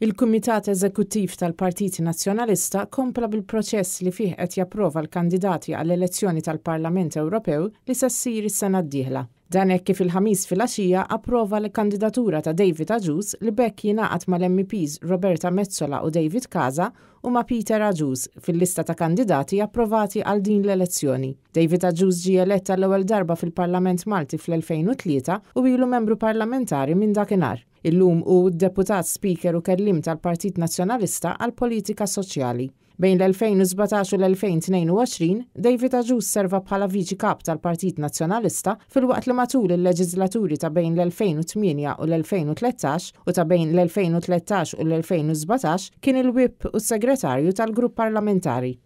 Il-Kumitat Eżekuttiv tal partit Nazzjonalista kompla bil-proċess li fih qed japprova l-kandidati għall-elezzjoni tal-Parlament Ewropew li se ssir is-sena d-dieħla. Dan hekk kif il-ħamis filgħaxija approva l-kandidatura ta' David Aġus li bekk jingħaqad mal-MPs Roberta Mezzola u David Kaza u ma' Peter Aġus fil-lista ta' kandidati approvati għal din l-elezzjoni. David Aġuż ġie eletta l-ewwel darba fil-Parlament Malti fl-2003 u ilu membru parlamentari minn dakinhar. Illum u deputat speaker u kellim tal-Partit Nazzjonalista għal politika soċjali. Bejn l-2017 u l-2022, David Aġuż serva bħala viċi kap tal-Partit Nazzjonalista fil-waqt li matul il-leġizlaturi ta' bejn l-2008 u l-2013 u ta' bejn l-2013 u l-2017 kien il-wip u s-segretarju tal-grupp parlamentari.